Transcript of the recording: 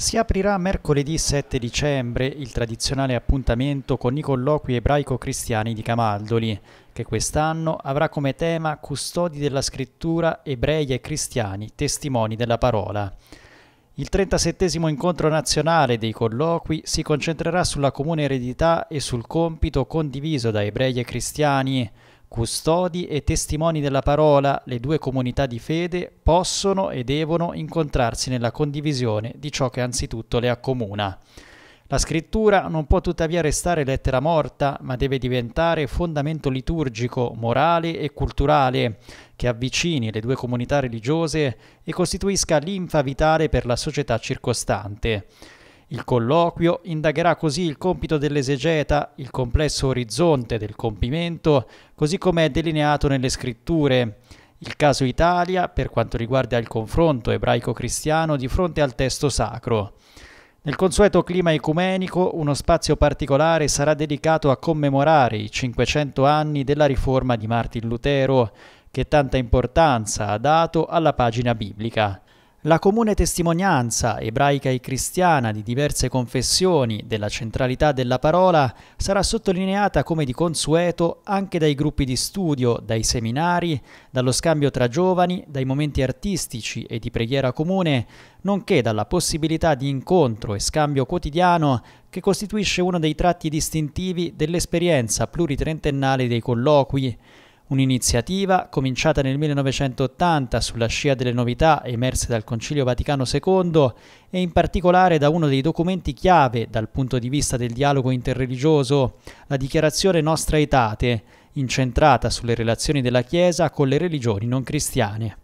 Si aprirà mercoledì 7 dicembre il tradizionale appuntamento con i colloqui ebraico-cristiani di Camaldoli, che quest'anno avrà come tema Custodi della scrittura, ebrei e cristiani, testimoni della parola. Il 37 incontro nazionale dei colloqui si concentrerà sulla comune eredità e sul compito condiviso da ebrei e cristiani custodi e testimoni della parola, le due comunità di fede possono e devono incontrarsi nella condivisione di ciò che anzitutto le accomuna. La scrittura non può tuttavia restare lettera morta, ma deve diventare fondamento liturgico, morale e culturale, che avvicini le due comunità religiose e costituisca linfa vitale per la società circostante. Il colloquio indagherà così il compito dell'esegeta, il complesso orizzonte del compimento, così come è delineato nelle scritture. Il caso Italia per quanto riguarda il confronto ebraico-cristiano di fronte al testo sacro. Nel consueto clima ecumenico uno spazio particolare sarà dedicato a commemorare i 500 anni della riforma di Martin Lutero, che tanta importanza ha dato alla pagina biblica. La comune testimonianza, ebraica e cristiana, di diverse confessioni della centralità della parola sarà sottolineata come di consueto anche dai gruppi di studio, dai seminari, dallo scambio tra giovani, dai momenti artistici e di preghiera comune, nonché dalla possibilità di incontro e scambio quotidiano che costituisce uno dei tratti distintivi dell'esperienza pluritrentennale dei colloqui. Un'iniziativa cominciata nel 1980 sulla scia delle novità emerse dal Concilio Vaticano II e in particolare da uno dei documenti chiave dal punto di vista del dialogo interreligioso, la dichiarazione Nostra Etate, incentrata sulle relazioni della Chiesa con le religioni non cristiane.